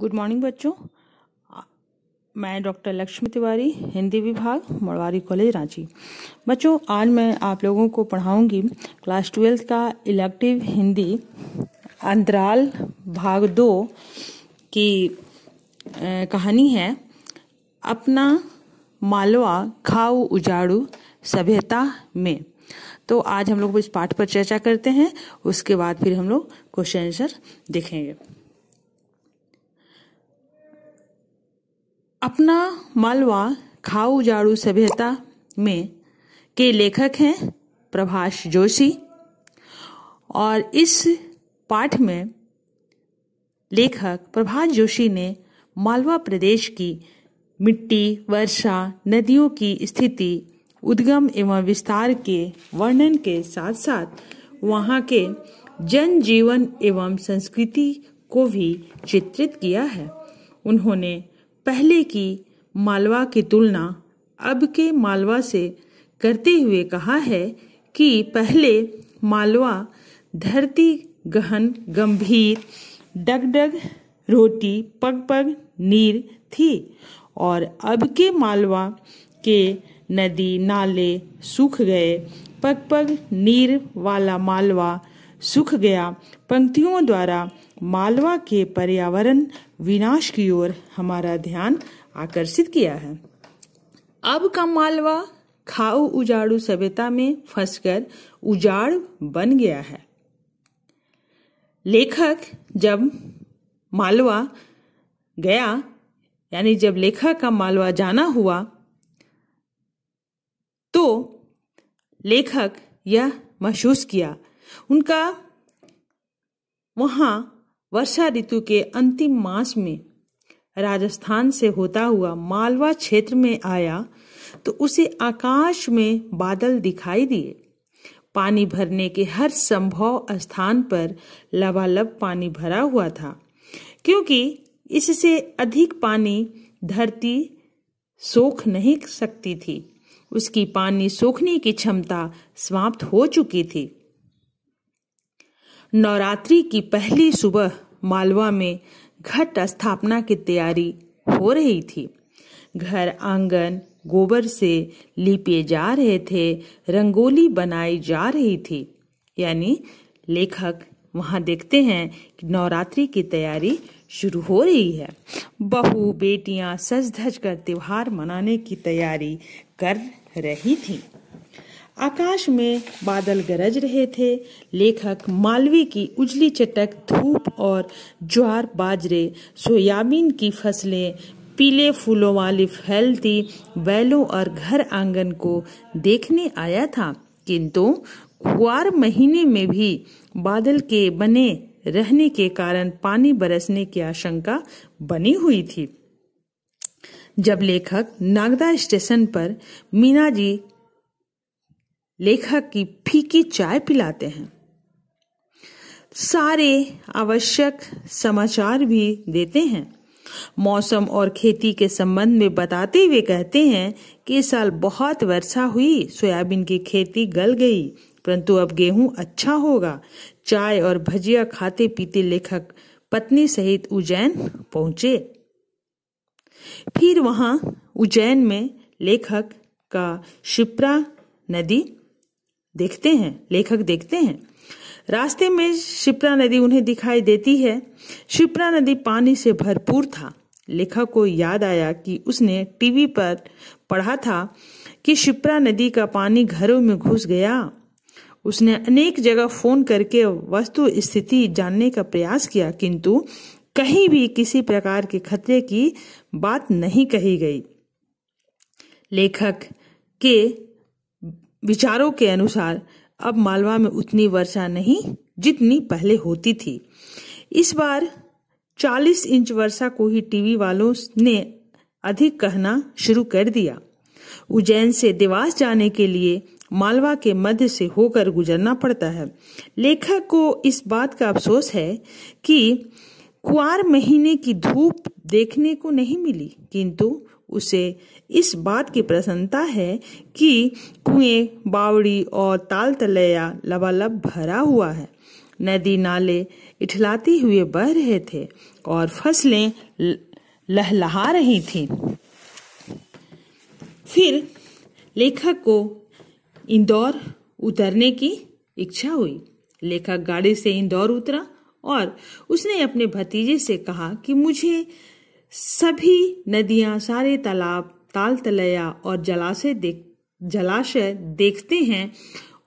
good morning बच्चों मैं doctor Lakshmi Tiwari Hindi विभाग मड़वारी कॉलेज रांची बच्चों आज मैं आप लोगों को पढ़ाऊंगी क्लास ट्वेल्थ का इलेक्टिव हिंदी अंतराल भाग दो की ए, कहानी है अपना मालवा खाऊ उजाड़ू सभ्यता में तो आज हम लोग इस पाठ पर चर्चा करते हैं उसके बाद फिर हम लोग क्वेश्चन आंसर देखेंगे अपना मालवा खाऊ उजाड़ू सभ्यता में के लेखक हैं प्रभाष जोशी और इस पाठ में लेखक प्रभाष जोशी ने मालवा प्रदेश की मिट्टी वर्षा नदियों की स्थिति उद्गम एवं विस्तार के वर्णन के साथ साथ वहाँ के जनजीवन एवं संस्कृति को भी चित्रित किया है उन्होंने पहले की मालवा की तुलना अब के मालवा से करते हुए कहा है कि पहले मालवा धरती गहन गंभीर डगडग रोटी पग पग नीर थी और अब के मालवा के नदी नाले सूख गए पग पग नीर वाला मालवा सूख गया पंक्तियों द्वारा मालवा के पर्यावरण विनाश की ओर हमारा ध्यान आकर्षित किया है अब का मालवा खाओ उजाड़ू सभ्यता में फंसकर उजाड़ बन गया है लेखक जब मालवा गया यानी जब लेखक का मालवा जाना हुआ तो लेखक यह महसूस किया उनका वहाँ वर्षा ऋतु के अंतिम मास में राजस्थान से होता हुआ मालवा क्षेत्र में आया तो उसे आकाश में बादल दिखाई दिए पानी भरने के हर संभव स्थान पर लबालब पानी भरा हुआ था क्योंकि इससे अधिक पानी धरती सोख नहीं सकती थी उसकी पानी सोखने की क्षमता समाप्त हो चुकी थी नवरात्रि की पहली सुबह मालवा में घट स्थापना की तैयारी हो रही थी घर आंगन गोबर से लिपे जा रहे थे रंगोली बनाई जा रही थी यानी लेखक वहाँ देखते हैं कि नवरात्रि की तैयारी शुरू हो रही है बहू बेटियाँ सज धज कर त्यौहार मनाने की तैयारी कर रही थीं आकाश में बादल गरज रहे थे लेखक मालवी की उजली चटक धूप और ज्वार बाजरे सोयाबीन की फसलें पीले फूलों वाली फैलती बैलों और घर आंगन को देखने आया था किंतु कुआर महीने में भी बादल के बने रहने के कारण पानी बरसने की आशंका बनी हुई थी जब लेखक नागदा स्टेशन पर मीना जी लेखक की फीकी चाय पिलाते हैं सारे आवश्यक समाचार भी देते हैं मौसम और खेती के संबंध में बताते हुए कहते हैं कि इस साल बहुत वर्षा हुई सोयाबीन की खेती गल गई परंतु अब गेहूं अच्छा होगा चाय और भजिया खाते पीते लेखक पत्नी सहित उज्जैन पहुंचे फिर वहां उज्जैन में लेखक का शिप्रा नदी देखते हैं लेखक देखते हैं रास्ते में शिप्रा नदी उन्हें दिखाई देती है शिप्रा नदी पानी से भरपूर था लेखक को याद आया कि उसने टीवी पर पढ़ा था कि शिप्रा नदी का पानी घरों में घुस गया उसने अनेक जगह फोन करके वस्तु स्थिति जानने का प्रयास किया किंतु कहीं भी किसी प्रकार के खतरे की बात नहीं कही गई लेखक के विचारों के अनुसार अब मालवा में उतनी वर्षा नहीं जितनी पहले होती थी इस बार 40 इंच वर्षा को ही टीवी वालों ने अधिक कहना शुरू कर दिया उज्जैन से देवास जाने के लिए मालवा के मध्य से होकर गुजरना पड़ता है लेखक को इस बात का अफसोस है कि कुआर महीने की धूप देखने को नहीं मिली किंतु उसे इस बात की प्रसन्नता है कि कुएं बावड़ी और ताल तलैया लबालब भरा हुआ है नदी नाले इठलाते हुए बह रहे थे और फसलें लहलहा रही थी फिर लेखक को इंदौर उतरने की इच्छा हुई लेखक गाड़ी से इंदौर उतरा और उसने अपने भतीजे से कहा कि मुझे सभी नदियां सारे तालाब ताल तलैया और जलाशय देख जलाशय देखते हैं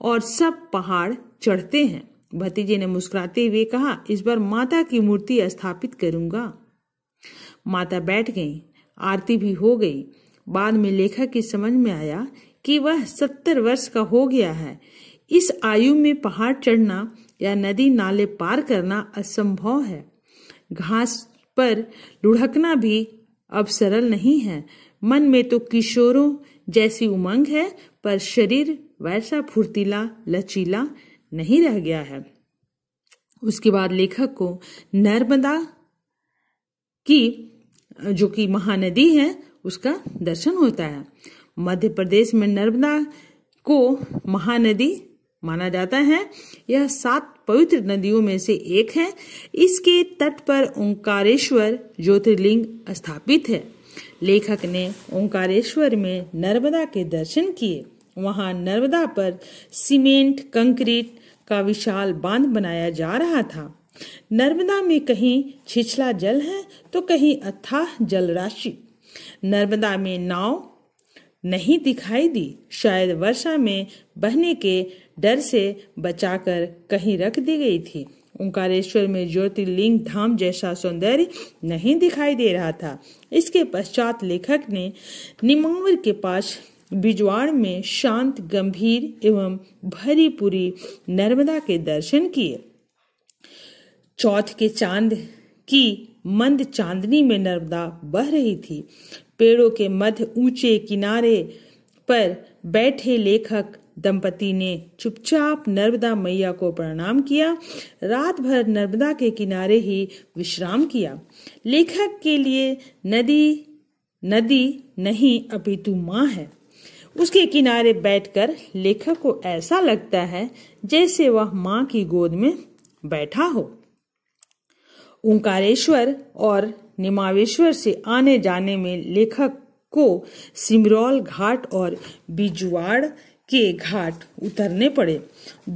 और सब पहाड़ चढ़ते हैं भतीजे ने मुस्कुराते हुए कहा इस बार माता की मूर्ति स्थापित करूंगा माता बैठ गई आरती भी हो गई बाद में लेखक की समझ में आया कि वह सत्तर वर्ष का हो गया है इस आयु में पहाड़ चढ़ना या नदी नाले पार करना असंभव है घास पर लुढ़कना भी अब सरल नहीं है मन में तो किशोरों जैसी उमंग है पर शरीर वैसा फुर्तीला लचीला नहीं रह गया है उसके बाद लेखक को नर्मदा की जो कि महानदी है उसका दर्शन होता है मध्य प्रदेश में नर्मदा को महानदी माना जाता है यह सात पवित्र नदियों में से एक है इसके तट पर ओंकारेश्वर ज्योतिर्लिंग स्थापित है लेखक ने ओंकारेश्वर में नर्मदा के दर्शन किए वहां नर्मदा पर सीमेंट कंक्रीट का विशाल बांध बनाया जा रहा था नर्मदा में कहीं छिछला जल है तो कहीं अथाह जल राशि नर्मदा में नाव नहीं दिखाई दी शायद वर्षा में बहने के डर से बचाकर कहीं रख दी गई थी ओंकारेश्वर में ज्योतिर्लिंग धाम जैसा सौंदर्य नहीं दिखाई दे रहा था इसके पश्चात लेखक ने निमावर के पास बिजवाड़ में शांत गंभीर एवं भरी पूरी नर्मदा के दर्शन किए चौथ के चांद की मंद चांदनी में नर्मदा बह रही थी पेड़ों के मध्य ऊंचे किनारे पर बैठे लेखक दंपति ने चुपचाप नर्मदा मैया को प्रणाम किया रात भर नर्मदा के किनारे ही विश्राम किया लेखक के लिए नदी नदी नहीं अपितु माँ है उसके किनारे बैठकर लेखक को ऐसा लगता है जैसे वह माँ की गोद में बैठा हो ओंकारेश्वर और निमावेश्वर से आने जाने में लेखक को सिमरौल घाट और बिजुआड़ के घाट उतरने पड़े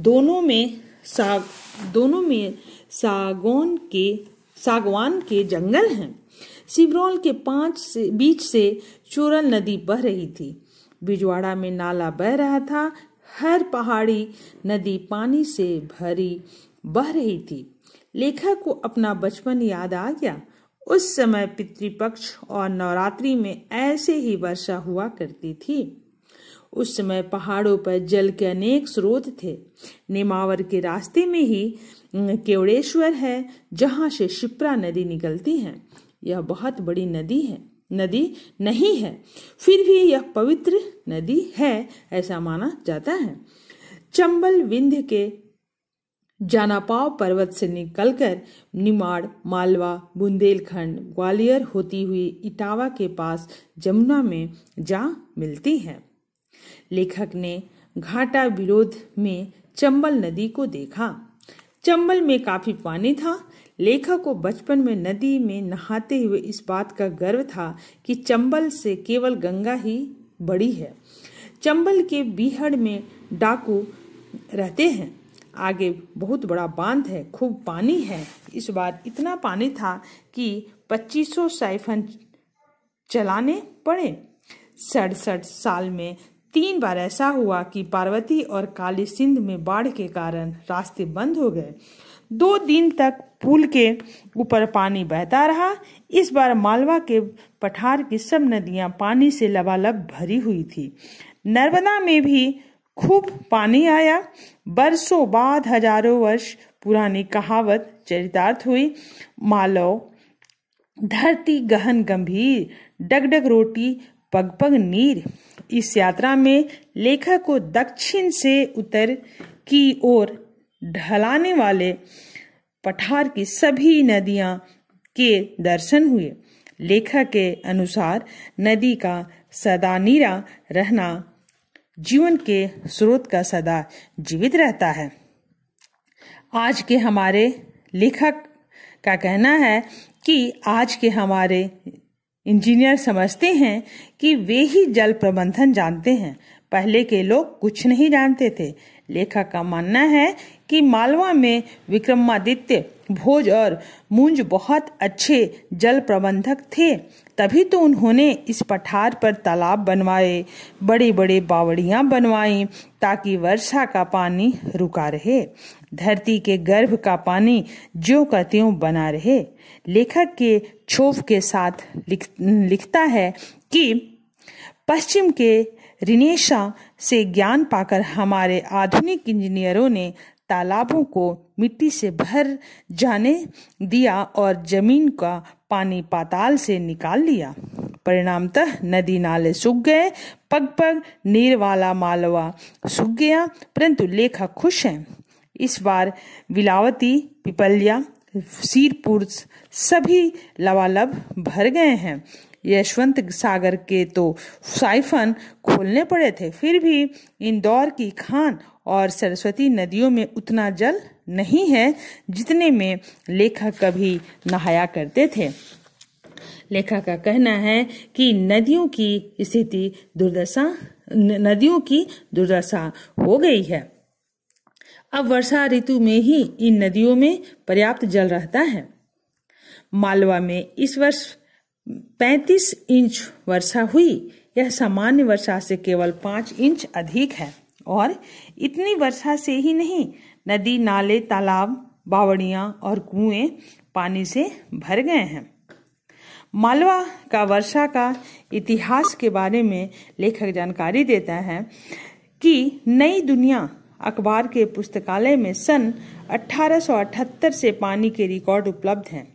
दोनों में साग दोनों में सागौन के सागवान के जंगल हैं सिबरौल के पांच से बीच से चोरल नदी बह रही थी बिजवाड़ा में नाला बह रहा था हर पहाड़ी नदी पानी से भरी बह रही थी लेखक को अपना बचपन याद आ गया उस समय पितृपक्ष और नवरात्रि में ऐसे ही वर्षा हुआ करती थी उस समय पहाड़ों पर जल के अनेक स्रोत थे नेमावर के रास्ते में ही केवड़ेश्वर है जहाँ से शिप्रा नदी निकलती है यह बहुत बड़ी नदी है नदी नहीं है फिर भी यह पवित्र नदी है ऐसा माना जाता है चंबल विंध्य के जानापाव पर्वत से निकलकर निमाड़ मालवा बुंदेलखंड ग्वालियर होती हुई इटावा के पास जमुना में जा मिलती है लेखक ने घाटा विरोध में चंबल नदी को देखा चंबल में काफी पानी था लेखक को बचपन में नदी में नहाते हुए इस बात का गर्व था कि चंबल से केवल गंगा ही बड़ी है चंबल के बीहड़ में डाकू रहते हैं आगे बहुत बड़ा बांध है खूब पानी है इस बार इतना पानी था कि 2500 साइफन चलाने पड़े सड़सठ साल में तीन बार ऐसा हुआ कि पार्वती और काली सिंध में बाढ़ के कारण रास्ते बंद हो गए दो दिन तक पुल के ऊपर पानी बहता रहा इस बार मालवा के पठार की सब नदियां पानी से लबालब भरी हुई थी नर्मदा में भी खूब पानी आया बरसों बाद हजारों वर्ष पुरानी कहावत चरितार्थ हुई मालव धरती गहन गंभीर डगडग रोटी पग पग नीर इस यात्रा में लेखक को दक्षिण से उत्तर की ओर ढलाने वाले पठार की सभी नदियां के दर्शन हुए लेखक के अनुसार नदी का सदा नीरा रहना जीवन के स्रोत का सदा जीवित रहता है आज के हमारे लेखक का कहना है कि आज के हमारे इंजीनियर समझते हैं कि वे ही जल प्रबंधन जानते हैं पहले के लोग कुछ नहीं जानते थे लेखक का मानना है कि मालवा में विक्रमादित्य भोज और मुंज बहुत अच्छे जल प्रबंधक थे तभी तो उन्होंने इस पठार पर तालाब बनवाए बड़े बड़े बावड़ियाँ बनवाई ताकि वर्षा का पानी रुका रहे धरती के गर्भ का पानी ज्यो का त्यों बना रहे लेखक के क्षोभ के साथ लिख, लिखता है कि पश्चिम के रिनेशा से ज्ञान पाकर हमारे आधुनिक इंजीनियरों ने तालाबों को मिट्टी से भर जाने दिया और जमीन का पानी पाताल से निकाल लिया परिणामतः नदी नाले सूख गए पग पग नीर वाला मालवा सूख गया परंतु लेखक खुश हैं इस बार विलावती पिपलिया सीरपुर सभी लवालब भर गए हैं यशवंत सागर के तो साइफन खोलने पड़े थे फिर भी इंदौर की खान और सरस्वती नदियों में उतना जल नहीं है जितने में लेखक कभी नहाया करते थे लेखक का कहना है कि नदियों की स्थिति दुर्दशा नदियों की दुर्दशा हो गई है अब वर्षा ऋतु में ही इन नदियों में पर्याप्त जल रहता है मालवा में इस वर्ष 35 इंच वर्षा हुई यह सामान्य वर्षा से केवल 5 इंच अधिक है और इतनी वर्षा से ही नहीं नदी नाले तालाब बावड़िया और कुएं पानी से भर गए हैं मालवा का वर्षा का इतिहास के बारे में लेखक जानकारी देता है कि नई दुनिया अखबार के पुस्तकालय में सन 1878 से पानी के रिकॉर्ड उपलब्ध हैं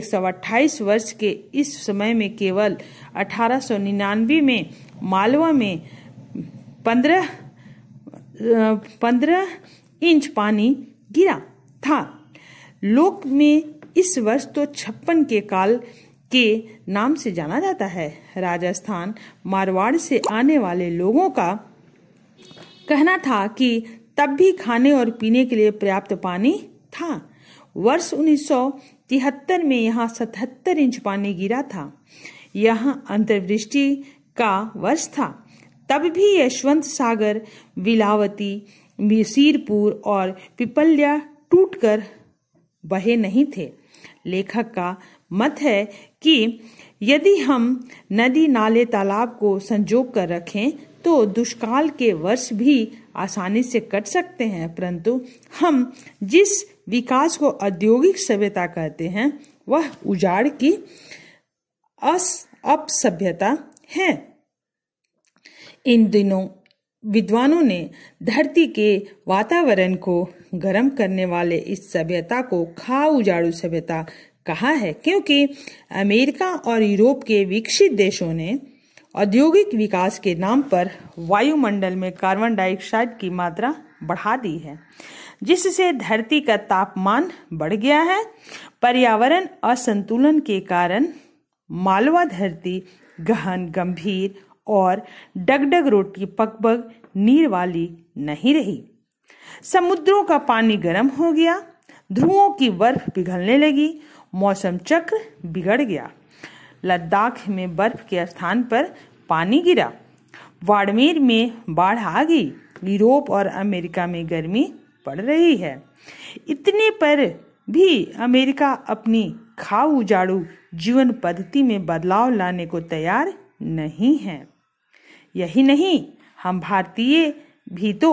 128 वर्ष के इस समय में केवल 1899 में मालवा में पंद्रह इंच पानी गिरा था लोक में इस वर्ष तो छप्पन के काल के नाम से जाना जाता है राजस्थान मारवाड़ से आने वाले लोगों का कहना था कि तब भी खाने और पीने के लिए पर्याप्त पानी था वर्ष उन्नीस में यहाँ 77 इंच पानी गिरा था यहाँ अंतर्वृष्टि का वर्ष था तब भी यशवंत सागर विलावती मिसीरपुर और पिपल्या टूटकर बहे नहीं थे लेखक का मत है कि यदि हम नदी नाले तालाब को संजोग कर रखें तो दुष्काल के वर्ष भी आसानी से कट सकते हैं परंतु हम जिस विकास को औद्योगिक सभ्यता कहते हैं वह उजाड़ की अस अप सभ्यता है इन दिनों विद्वानों ने धरती के वातावरण को गर्म करने वाले इस सभ्यता को खा उजाड़ू सभ्यता कहा है क्योंकि अमेरिका और यूरोप के विकसित देशों ने औद्योगिक विकास के नाम पर वायुमंडल में कार्बन डाइऑक्साइड की मात्रा बढ़ा दी है जिससे धरती का तापमान बढ़ गया है पर्यावरण असंतुलन के कारण मालवा धरती गहन गंभीर और डगडग रोटी पग नीर वाली नहीं रही समुद्रों का पानी गर्म हो गया ध्रुवों की बर्फ पिघलने लगी मौसम चक्र बिगड़ गया लद्दाख में बर्फ के स्थान पर पानी गिरा वाड़मेर में बाढ़ आ गई यूरोप और अमेरिका में गर्मी पड़ रही है इतने पर भी अमेरिका अपनी खाऊ उजाड़ू जीवन पद्धति में बदलाव लाने को तैयार नहीं है यही नहीं हम भारतीय भी तो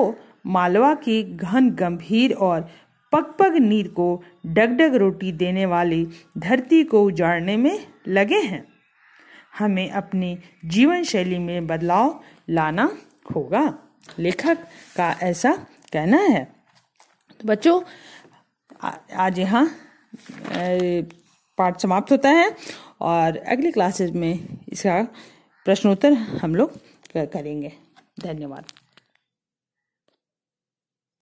मालवा के घन गंभीर और पग पग नीर को डगडग रोटी देने वाली धरती को उजाड़ने में लगे हैं हमें अपनी जीवन शैली में बदलाव लाना होगा लेखक का ऐसा कहना है तो बच्चों आज यहाँ पाठ समाप्त होता है और अगली क्लासेस में इसका प्रश्नोत्तर हम लोग करेंगे धन्यवाद